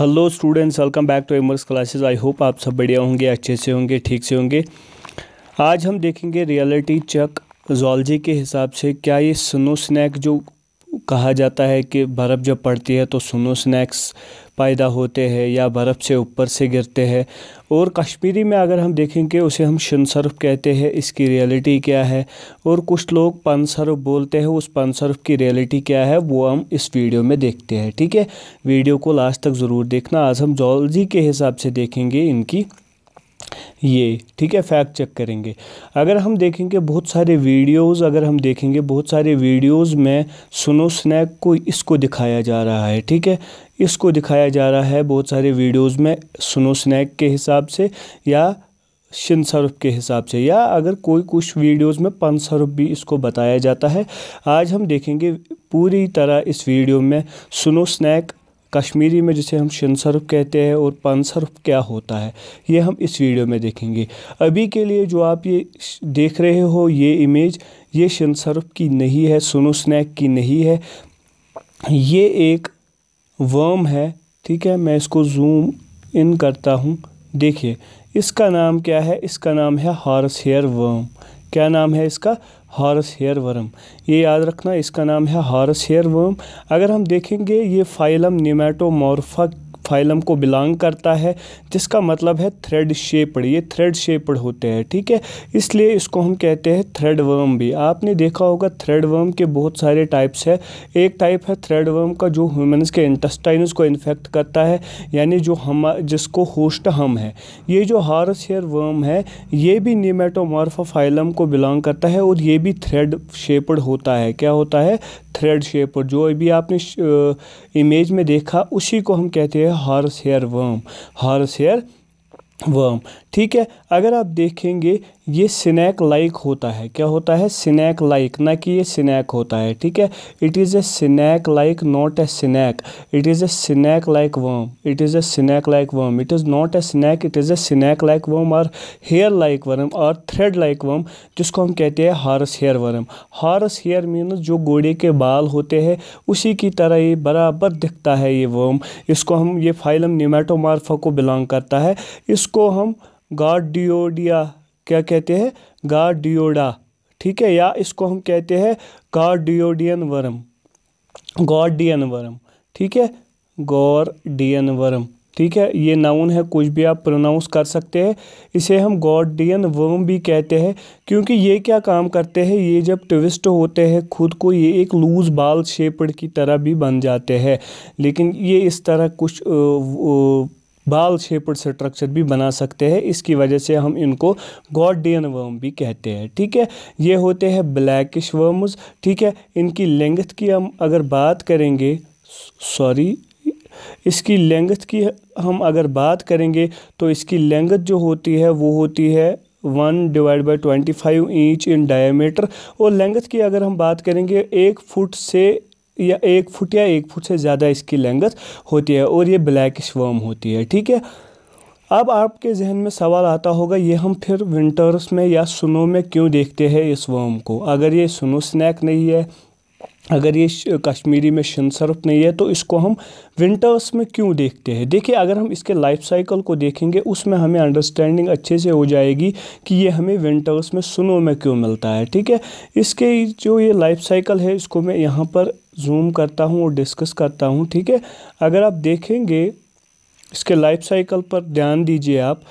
hello students welcome back to एमर्स classes I hope आप सब बढ़िया होंगे अच्छे से होंगे ठीक से होंगे आज हम देखेंगे रियलिटी चेक जोलॉजी के हिसाब से क्या ये स्नो स्नैक जो कहा जाता है कि बर्फ़ जब पड़ती है तो सुनो स्नैक्स पैदा होते हैं या बर्फ़ से ऊपर से गिरते हैं और कश्मीरी में अगर हम देखेंगे उसे हम शन सर्फ कहते हैं इसकी रियलिटी क्या है और कुछ लोग पन सर्फ बोलते हैं उस पन सर्फ की रियलिटी क्या है वो हम इस वीडियो में देखते हैं ठीक है वीडियो को लास्ट तक ज़रूर देखना आज हम जॉलजी के हिसाब से देखेंगे इनकी ये ठीक है फैक्ट चेक करेंगे अगर हम देखेंगे बहुत सारे वीडियोस अगर हम देखेंगे बहुत सारे वीडियोस में सुनो स्नैक को इसको दिखाया जा रहा है ठीक है इसको दिखाया जा रहा है बहुत सारे वीडियोस में सुनो स्नैक के हिसाब से या शिन सरुप के हिसाब से या अगर कोई कुछ वीडियोस में पन सरुप भी इसको बताया जाता है आज हम देखेंगे पूरी तरह इस वीडियो में सुनो स्नैक कश्मीरी में जिसे हम शिन कहते हैं और पन क्या होता है ये हम इस वीडियो में देखेंगे अभी के लिए जो आप ये देख रहे हो ये इमेज ये शिन की नहीं है सोनो स्नैक की नहीं है ये एक वर्म है ठीक है मैं इसको जूम इन करता हूँ देखिए इसका नाम क्या है इसका नाम है हॉर्स हेयर वर्म क्या नाम है इसका हॉर्स हेयर वर्म ये याद रखना इसका नाम है हॉर्स हेयर वर्म अगर हम देखेंगे ये फाइलम निमेटोमॉर्फा फाइलम को बिलोंग करता है जिसका मतलब है थ्रेड शेपड ये थ्रेड शेपड होते हैं ठीक है इसलिए इसको हम कहते हैं थ्रेड वर्म भी आपने देखा होगा थ्रेड वर्म के बहुत सारे टाइप्स है एक टाइप है थ्रेड वर्म का जो ह्यूमन्स के इंटस्टाइन को इन्फेक्ट करता है यानी जो हम जिसको होस्ट हम है ये जो हॉर्स हेयर वर्म है ये भी नीमेटोमॉर्फा फाइलम को बिलोंग करता है और ये भी थ्रेड शेपड होता है क्या होता है थ्रेड शेपड जो भी आपने इमेज में देखा उसी को हम कहते हैं horse hair worm horse hair worm ठीक है अगर आप देखेंगे ये स्नैक लाइक होता है क्या होता है स्नैक लाइक ना कि ये स्नैक होता है ठीक है it is a snake like not a snake it is a snake like worm it is a snake like worm it is not a snake it is a snake like worm और hair like worm और thread like worm जिसको हम कहते हैं horse hair worm horse hair means जो घोड़े के बाल होते हैं उसी की तरह ये बराबर दिखता है ये वर्म इसको हम ये फाइलम निमेटोमार्फा को बिलोंग करता है इसको हम गार्डियोडिया क्या कहते हैं गार्डियोडा ठीक है या इसको हम कहते हैं गाडियोडियन वर्म गॉडियन वर्म ठीक है गॉर्डियन वर्म ठीक है ये नाउन है कुछ भी आप प्रोनाउंस कर सकते हैं इसे हम गॉडियन वर्म भी कहते हैं क्योंकि ये क्या काम करते हैं ये जब ट्विस्ट होते हैं खुद को ये एक लूज बाल शेपड की तरह भी बन जाते हैं लेकिन ये इस तरह कुछ बाल शेप्ड स्ट्रक्चर भी बना सकते हैं इसकी वजह से हम इनको गॉडियन वर्म भी कहते हैं ठीक है ये होते हैं ब्लैकिश वर्म्स ठीक है इनकी लेंथ की हम अगर बात करेंगे सॉरी इसकी लेंथ की हम अगर बात करेंगे तो इसकी लेंथ जो होती है वो होती है one divide by twenty five inch in diameter और लेंथ की अगर हम बात करेंगे एक फुट से या एक फुट या एक फुट से ज़्यादा इसकी लेंगथ होती है और ये ब्लैकिश वर्म होती है ठीक है अब आपके जहन में सवाल आता होगा ये हम फिर विंटर्स में या स्नो में क्यों देखते हैं इस वर्म को अगर ये स्नो स्नैक नहीं है अगर ये कश्मीरी में शिनसरफ नहीं है तो इसको हम विंटर्स में क्यों देखते हैं देखिए अगर हम इसके लाइफ साइकिल को देखेंगे उसमें हमें अंडरस्टैंडिंग अच्छे से हो जाएगी कि ये हमें विंटर्स में सुनो में क्यों मिलता है ठीक है इसके जो ये लाइफ साइकिल है इसको मैं यहाँ पर जूम करता हूँ और डिस्कस करता हूँ ठीक है अगर आप देखेंगे इसके लाइफ साइकिल पर ध्यान दीजिए आप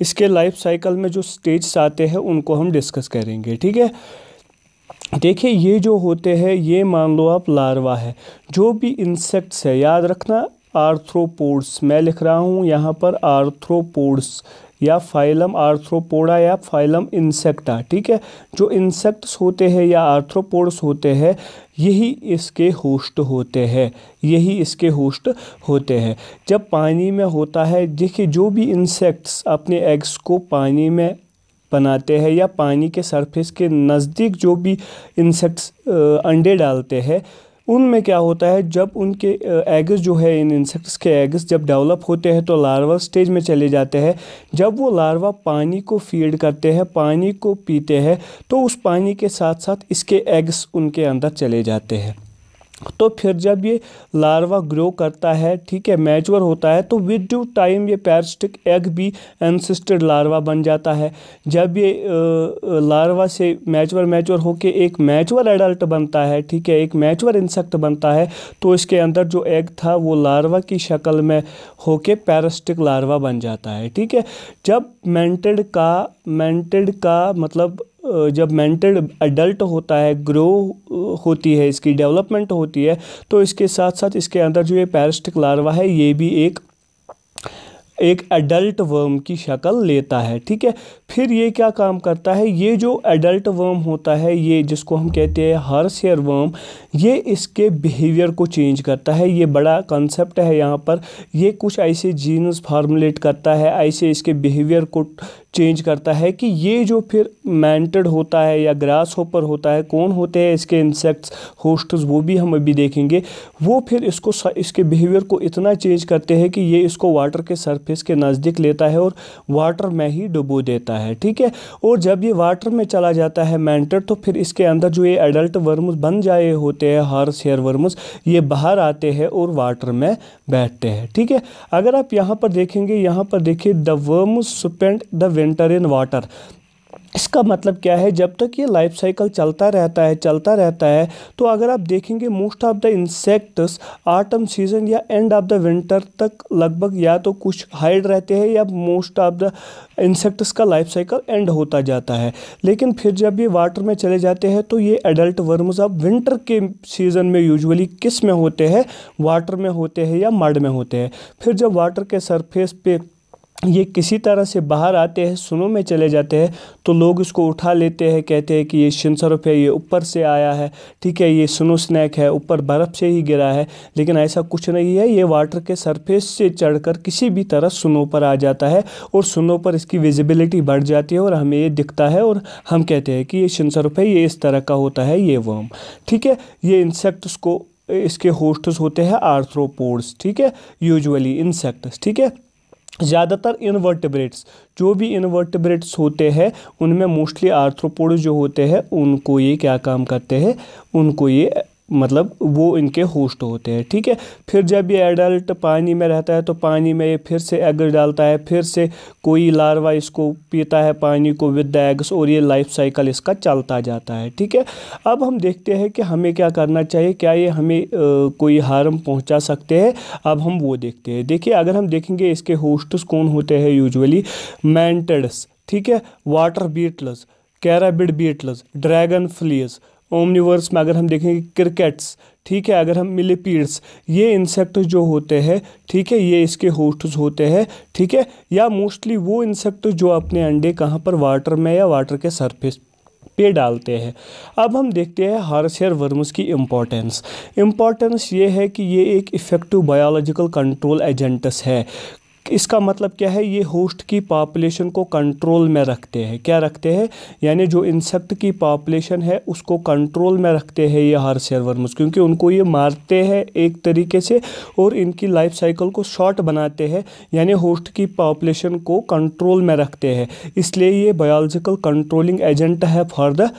इसके लाइफ साइकिल में जो स्टेज आते हैं उनको हम डिस्कस करेंगे ठीक है देखिए ये जो होते हैं ये मान लो आप लार्वा है जो भी इंसेक्ट्स है याद रखना आर्थ्रोपोड्स मैं लिख रहा हूँ यहाँ पर आर्थ्रोपोड्स या फाइलम आर्थ्रोपोडा या फाइलम इंसेक्टा ठीक है जो इंसेक्ट्स होते हैं या आर्थ्रोपोड्स होते हैं यही इसके होस्ट होते हैं यही इसके होस्ट होते हैं जब पानी में होता है देखिए जो भी इंसेक्ट्स अपने एग्स को पानी में बनाते हैं या पानी के सरफेस के नज़दीक जो भी इंसेक्ट्स अंडे डालते हैं उनमें क्या होता है जब उनके एग्स जो है इन इंसेक्ट्स के एग्स जब डेवलप होते हैं तो लार्वा स्टेज में चले जाते हैं जब वो लार्वा पानी को फीड करते हैं पानी को पीते हैं तो उस पानी के साथ साथ इसके एग्स उनके अंदर चले जाते हैं तो फिर जब ये लार्वा ग्रो करता है ठीक है मैचवर होता है तो विद ड्यू टाइम ये पैरस्टिक एग भी एनसिस्टेड लार्वा बन जाता है जब ये लार्वा से मैचवर मैचवर होके एक मैचवर एडल्ट बनता है ठीक है एक मैचवर इंसेक्ट बनता है तो इसके अंदर जो एग था वो लार्वा की शक्ल में होके पैरस्टिक लार्वा बन जाता है ठीक है जब मेंटेड का मेंटेड का मतलब जब मेंटल एडल्ट होता है ग्रो होती है इसकी डेवलपमेंट होती है तो इसके साथ साथ इसके अंदर जो ये पैरस्टिक लार्वा है ये भी एक एक एडल्ट वर्म की शक्ल लेता है ठीक है फिर ये क्या काम करता है ये जो एडल्ट वर्म होता है ये जिसको हम कहते हैं हार्स हेयर वर्म ये इसके बिहेवियर को चेंज करता है ये बड़ा कंसेप्ट है यहाँ पर ये कुछ ऐसे जीन्स फार्मुलेट करता है ऐसे इसके बिहेवियर को चेंज करता है कि ये जो फिर मैंटेड होता है या ग्रास होपर होता है कौन होते हैं इसके इंसेक्ट्स होस्ट्स वो भी हम अभी देखेंगे वो फिर इसको इसके बिहेवियर को इतना चेंज करते हैं कि ये इसको वाटर के सरफेस के नज़दीक लेता है और वाटर में ही डुबो देता है होता है ठीक है और जब ये वाटर में चला जाता है मेंटर तो फिर इसके अंदर जो ये एडल्ट वर्मस बन जाए होते हैं हॉर्स हेयर वर्मस ये बाहर आते हैं और वाटर में बैठते हैं ठीक है अगर आप यहाँ पर देखेंगे यहाँ पर देखिए the worm spend the winter in water इसका मतलब क्या है जब तक ये लाइफ साइकिल चलता रहता है चलता रहता है तो अगर आप देखेंगे most of the insects autumn season या एंड ऑफ द विंटर तक लगभग या तो कुछ हाइड रहते हैं या मोस्ट ऑफ द इंसेक्ट्स का लाइफ साइकिल एंड होता जाता है लेकिन फिर जब ये वाटर में चले जाते हैं तो ये एडल्ट वर्म्स अब विंटर के सीज़न में यूजली किस में होते हैं वाटर में होते हैं या मड में होते हैं फिर जब वाटर के सरफेस पे ये किसी तरह से बाहर आते हैं सुनो में चले जाते हैं तो लोग इसको उठा लेते हैं कहते हैं कि ये शिनसरफ है ये ऊपर से आया है ठीक है ये सुनो स्नैक है ऊपर बर्फ़ से ही गिरा है लेकिन ऐसा कुछ नहीं है ये वाटर के सरफेस से चढ़कर किसी भी तरह सुनो पर आ जाता है और सुनों पर इसकी विजिबिलिटी बढ़ जाती है और हमें ये दिखता है और हम कहते हैं कि ये शिनसरफ है ये इस तरह का होता है ये वर्म ठीक है ये इंसेक्ट्स को इसके होस्ट्स होते हैं आर्थ्रोपोड्स ठीक है यूजअली इंसेक्ट्स ठीक है ज़्यादातर इनवर्टिब्रेट्स जो भी इनवर्टिब्रेट्स होते हैं उनमें मोस्टली आर्थ्रोपोड जो होते हैं उनको ये क्या काम करते हैं उनको ये मतलब वो इनके होस्ट होते हैं ठीक है फिर जब ये एडल्ट पानी में रहता है तो पानी में ये फिर से एग डालता है फिर से कोई लार्वा इसको पीता है पानी को विद द एग्स और ये लाइफ साइकिल इसका चलता जाता है ठीक है अब हम देखते हैं कि हमें क्या करना चाहिए क्या ये हमें आ, कोई हार्म पहुंचा सकते हैं अब हम वो देखते हैं देखिए अगर हम देखेंगे इसके होस्ट्स कौन होते हैं यूजली मैंटड्स ठीक है water beetles carabid beetles dragonflies omnivores में अगर हम देखेंगे क्रिकेट्स ठीक है अगर हम मिलीपीड्स ये इंसेक्ट जो होते हैं ठीक है ये इसके होस्ट्स होते हैं ठीक है या मोस्टली वो इंसेक्ट जो अपने अंडे कहाँ पर वाटर में या वाटर के सरफेस पे डालते हैं अब हम देखते हैं हार्सियर वर्म्स की इम्पोर्टेंस इम्पोर्टेंस ये है कि ये एक इफ़ेक्टिव बायोलॉजिकल कंट्रोल एजेंटस है इसका मतलब क्या है ये होस्ट की पॉपुलेशन को कंट्रोल में रखते हैं क्या रखते हैं यानी जो इंसेक्ट की पॉपुलेशन है उसको कंट्रोल में रखते हैं ये हर एयरवर्म्स क्योंकि उनको ये मारते हैं एक तरीके से और इनकी लाइफ साइकिल को शॉर्ट बनाते हैं यानी होस्ट की पॉपुलेशन को कंट्रोल में रखते हैं इसलिए ये बायोलॉजिकल कंट्रोलिंग एजेंट है फॉर द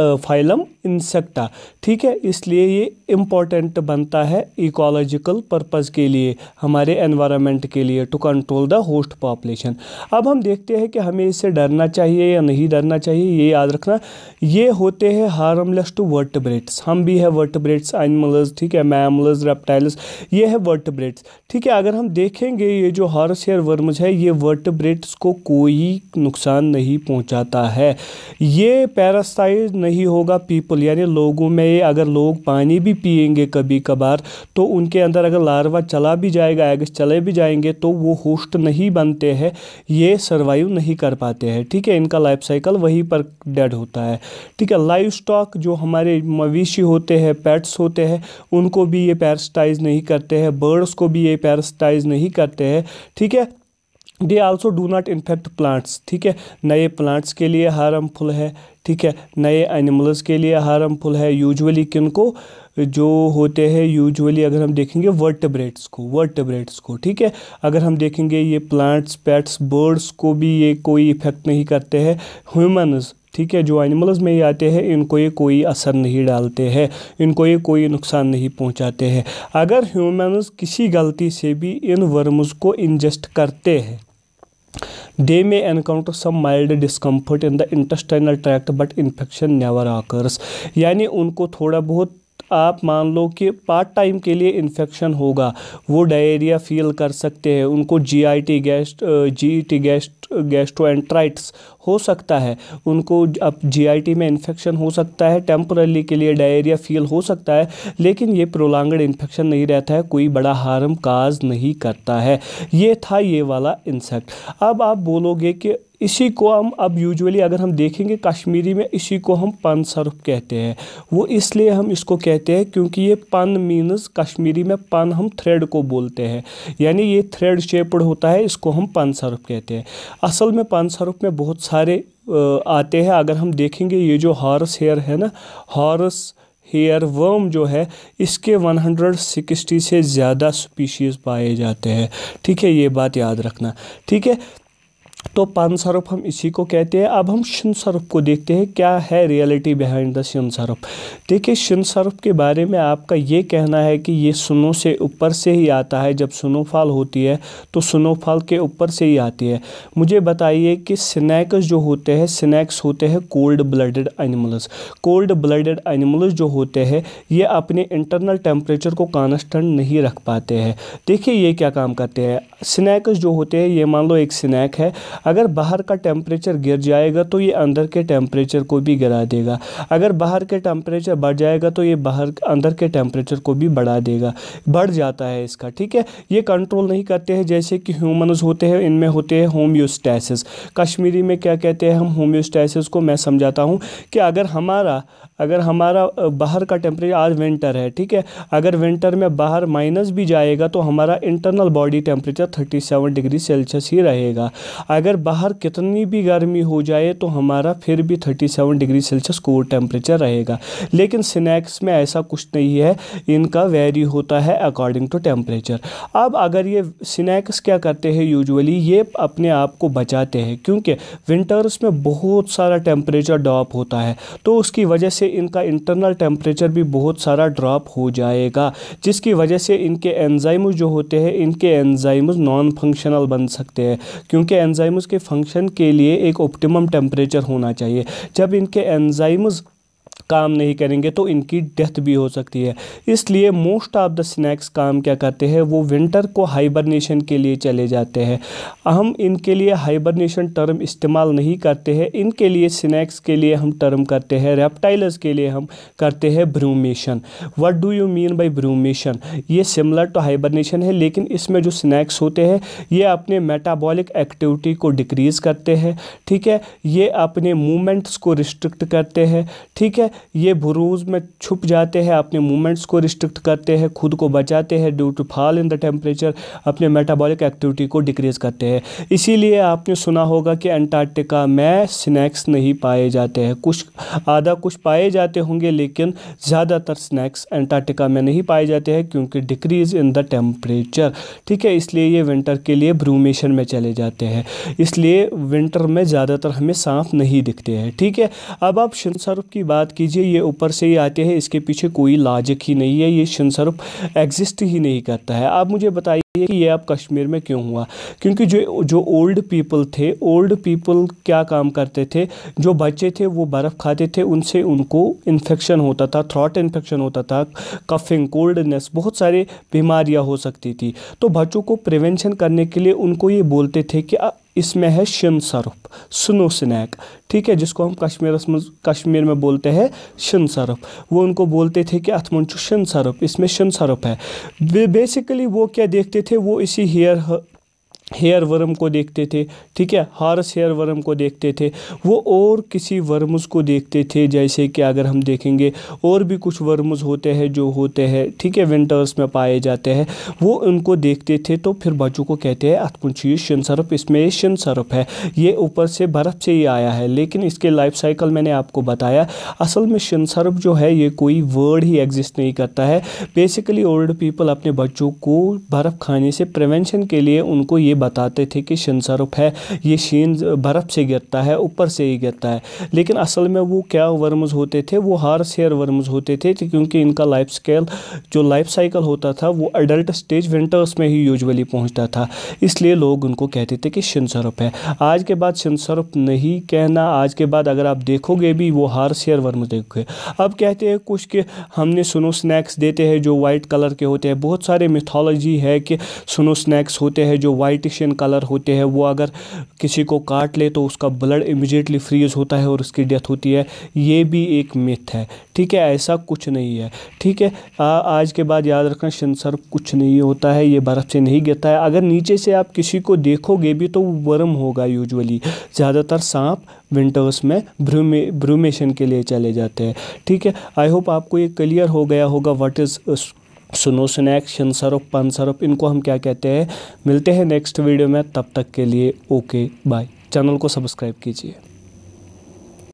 फाइलम इंसेक्टा ठीक है इसलिए ये इम्पॉर्टेंट बनता है इकोलॉजिकल पर्पज़ के लिए हमारे एनवायरनमेंट के लिए to control the host population अब हम देखते हैं कि हमें इससे डरना चाहिए या नहीं डरना चाहिए ये याद रखना ये होते हैं हार्मलेस टू वर्टब्रेट्स हम भी है वर्टब्रेट्स एनिमल्स ठीक है मैमल्स रेप्टाइल्स ये है वर्टब्रेट्स ठीक है अगर हम देखेंगे ये जो हॉर्स हेयर वर्म्स है ये वर्टब्रेट्स को कोई नुकसान नहीं पहुँचाता है ये पैरासाइट नहीं होगा पीपल यानी लोगों में अगर लोग पानी भी पियेंगे कभी कभार तो उनके अंदर अगर लार्वा चला भी जाएगा एग्स चले भी जाएंगे तो वो होस्ट नहीं बनते हैं ये सर्वाइव नहीं कर पाते हैं ठीक है इनका लाइफ साइकिल वहीं पर डेड होता है ठीक है लाइफ स्टॉक जो हमारे मवेशी होते हैं पेट्स होते हैं उनको भी ये पैरस्टाइज नहीं करते हैं बर्ड्स को भी ये पैरस्टाइज नहीं करते हैं ठीक है they also do not infect plants ठीक है नए प्लांट्स के लिए हार्मफुल है ठीक है नए एनिमल्स के लिए हार्मफुल है यूजुअली किनको जो होते हैं यूजुअली अगर हम देखेंगे वर्टब्रेट्स को वर्टब्रेट्स को ठीक है अगर हम देखेंगे ये प्लांट्स पेट्स बर्ड्स को भी ये कोई इफेक्ट नहीं करते हैं ह्यूमन्स ठीक है जो एनिमल्स में ये आते हैं इनको ये कोई असर नहीं डालते हैं इनको ये कोई नुकसान नहीं पहुंचाते हैं अगर ह्यूमन्स किसी गलती से भी इन वर्म्स को इंजेस्ट करते हैं They may encounter some mild discomfort in the intestinal tract but infection never occurs यानी उनको थोड़ा बहुत आप मान लो कि पार्ट टाइम के लिए इन्फेक्शन होगा वो डायरिया फील कर सकते हैं उनको जी आई टी गैस्ट टी गैस्ट एंट्राइट्स हो सकता है उनको अब जी आई टी में इन्फेक्शन हो सकता है टेम्परली के लिए डायरिया फील हो सकता है लेकिन ये प्रोलांगड इन्फेक्शन नहीं रहता है कोई बड़ा हार्म काज नहीं करता है ये था ये वाला इंसेक्ट अब आप बोलोगे कि इसी को हम अब यूजुअली अगर हम देखेंगे कश्मीरी में इसी को हम पन सरफ कहते हैं वो इसलिए हम इसको कहते हैं क्योंकि ये पन मीन्स कश्मीरी में पन हम थ्रेड को बोलते हैं यानी ये थ्रेड शेप्ड होता है इसको हम पन सरफ कहते हैं असल में पन सरफ में बहुत सारे आते हैं अगर हम देखेंगे ये जो हॉर्स हेयर है ना हॉर्स हेयर वर्म जो है इसके 160 से ज़्यादा स्पीशीज़ पाए जाते हैं ठीक है ये बात याद रखना ठीक है तो पन सरफ हम इसी को कहते हैं अब हम शिन सरफ को देखते हैं क्या है रियलिटी बिहाइंड द शिन सरफ देखिए शिन सरफ के बारे में आपका ये कहना है कि ये स्नो से ऊपर से ही आता है जब स्नोफॉल होती है तो स्नोफॉल के ऊपर से ही आती है मुझे बताइए कि स्नैक्स जो होते हैं स्नैक्स होते हैं cold blooded animals cold blooded animals जो होते हैं ये अपने इंटरनल टेम्परेचर को कॉन्स्टेंट नहीं रख पाते हैं देखिए ये क्या काम करते हैं स्नैक्स जो होते हैं ये मान लो एक स्नैक है अगर बाहर का टेम्परेचर गिर जाएगा तो ये अंदर के टेम्परेचर को भी गिरा देगा अगर बाहर के टेम्परेचर बढ़ जाएगा तो ये बाहर अंदर के टेम्परेचर को भी बढ़ा देगा बढ़ जाता है इसका ठीक है ये कंट्रोल नहीं करते हैं जैसे कि ह्यूमन्स होते हैं इनमें होते हैं होम्योस्टैसिस कश्मीरी में क्या कहते हैं हम होम्योस्टैसिस को मैं समझाता हूँ कि अगर हमारा अगर हमारा बाहर का टेम्परेचर आज विंटर है ठीक है अगर विंटर में बाहर माइनस भी जाएगा तो हमारा internal body temperature 37 degree Celsius ही रहेगा अगर बाहर कितनी भी गर्मी हो जाए तो हमारा फिर भी 37 डिग्री सेल्सियस कोर टेम्परेचर रहेगा लेकिन स्नैक्स में ऐसा कुछ नहीं है इनका वेरी होता है अकॉर्डिंग टू टेम्परेचर अब अगर ये स्नैक्स क्या करते हैं यूजुअली ये अपने आप को बचाते हैं क्योंकि विंटर्स में बहुत सारा टेम्परेचर ड्रॉप होता है तो उसकी वजह से इनका इंटरनल टेम्परेचर भी बहुत सारा ड्रॉप हो जाएगा जिसकी वजह से इनके एनजाइम्स जो होते हैं इनके एनजाइम नॉन फंक्शनल बन सकते हैं क्योंकि एनजाइम एंजाइम्स के फंक्शन के लिए एक ऑप्टिमम टेम्परेचर होना चाहिए जब इनके एंजाइम्स काम नहीं करेंगे तो इनकी डेथ भी हो सकती है इसलिए मोस्ट ऑफ द स्नैक्स काम क्या करते हैं वो विंटर को हाइबरनेशन के लिए चले जाते हैं हम इनके लिए हाइबरनेशन टर्म इस्तेमाल नहीं करते हैं इनके लिए स्नैक्स के लिए हम टर्म करते हैं रेप्टाइल्स के लिए हम करते हैं brumation what do you mean by brumation ये सिमिलर टू हाइबरनेशन है लेकिन इसमें जो स्नैक्स होते हैं ये अपने मेटाबॉलिक एक्टिविटी को डिक्रीज़ करते हैं ठीक है ये अपने मूवमेंट्स को रिस्ट्रिक्ट करते हैं ठीक है ये बुरूज में छुप जाते हैं अपने मूवमेंट्स को रिस्ट्रिक्ट करते हैं खुद को बचाते हैं due to fall in the temperature अपने मेटाबॉलिक एक्टिविटी को डिक्रीज़ करते हैं इसीलिए आपने सुना होगा कि अंटार्कटिका में स्नैक्स नहीं पाए जाते हैं कुछ आधा कुछ पाए जाते होंगे लेकिन ज़्यादातर स्नैक्स अंटार्कटिका में नहीं पाए जाते हैं क्योंकि डिक्रीज़ इन द टेम्परेचर ठीक है इसलिए ये विंटर के लिए ब्रूमेशन में चले जाते हैं इसलिए विंटर में ज़्यादातर हमें सांप नहीं दिखते हैं ठीक है अब आप शिनसर्फ की बात की लीजिए ये ऊपर से ही आते हैं इसके पीछे कोई लाजिक ही नहीं है ये शनसर्फ एग्जिस्ट ही नहीं करता है आप मुझे बताइए कि ये अब कश्मीर में क्यों हुआ क्योंकि जो जो ओल्ड पीपल थे ओल्ड पीपल क्या काम करते थे जो बच्चे थे वो बर्फ़ खाते थे उनसे उनको इन्फेक्शन होता था थ्रॉट इन्फेक्शन होता था कफिंग कोल्डनेस बहुत सारे बीमारियां हो सकती थी तो बच्चों को प्रिवेंशन करने के लिए उनको ये बोलते थे कि इसमें है शिन सरफ स्नो स्नैक ठीक है जिसको हम कश्मीर में कश्मीर में बोलते हैं शिन सरफ वो उनको बोलते थे कि अथ मन शिन सरफ इसमें शिन सरफ है बेसिकली वो क्या देखते थे वो इसी हेयर हेयर वर्म को देखते थे ठीक है हारस हेयर वर्म को देखते थे वो और किसी वर्म्स को देखते थे जैसे कि अगर हम देखेंगे और भी कुछ वर्म्स होते हैं जो होते हैं ठीक है विंटर्स में पाए जाते हैं वो उनको देखते थे तो फिर बच्चों को कहते हैं अतपुंछी शन सरप इसमें शन सरप है ये ऊपर से बर्फ़ से ही आया है लेकिन इसके लाइफ साइकिल मैंने आपको बताया असल में शन सरप जो है ये कोई वर्ड ही एग्जिस्ट नहीं करता है बेसिकली ओल्ड पीपल अपने बच्चों को बर्फ़ खाने से प्रिवेंशन के लिए उनको ये बताते थे कि शनसरुप है ये शीन बर्फ़ से गिरता है ऊपर से ही गिरता है लेकिन असल में वो क्या वर्म्स होते थे वो हार्स हेयर वर्म्स होते थे क्योंकि इनका लाइफ स्केल जो लाइफ साइकिल होता था वो अडल्ट स्टेज विंटर्स में ही यूजली पहुंचता था इसलिए लोग उनको कहते थे कि शनसरुप है आज के बाद शनसरुप नहीं कहना आज के बाद अगर आप देखोगे भी वो हार्स हेयर वर्म देखोगे अब कहते हैं कुछ के हमने स्नो स्नैक्स देते हैं जो वाइट कलर के होते हैं बहुत सारे मिथोलॉजी है कि स्नो स्नैक्स होते हैं जो वाइट आर्टिफिशियल कलर होते हैं वो अगर किसी को काट ले तो उसका ब्लड इमिजिएटली फ्रीज होता है और उसकी डेथ होती है ये भी एक मिथ है ठीक है ऐसा कुछ नहीं है ठीक है आ, आज के बाद याद रखना सेंसर कुछ नहीं होता है ये बर्फ़ से नहीं गिरता है अगर नीचे से आप किसी को देखोगे भी तो वर्म होगा यूजली ज़्यादातर सांप विंटर्स में ब्रूमे ब्रूमेशन के लिए चले जाते हैं ठीक है आई होप आपको ये क्लियर हो गया होगा व्हाट इज़ सुनो स्नैक शनसरप पनसरप इनको हम क्या कहते हैं मिलते हैं नेक्स्ट वीडियो में तब तक के लिए ओके बाय चैनल को सब्सक्राइब कीजिए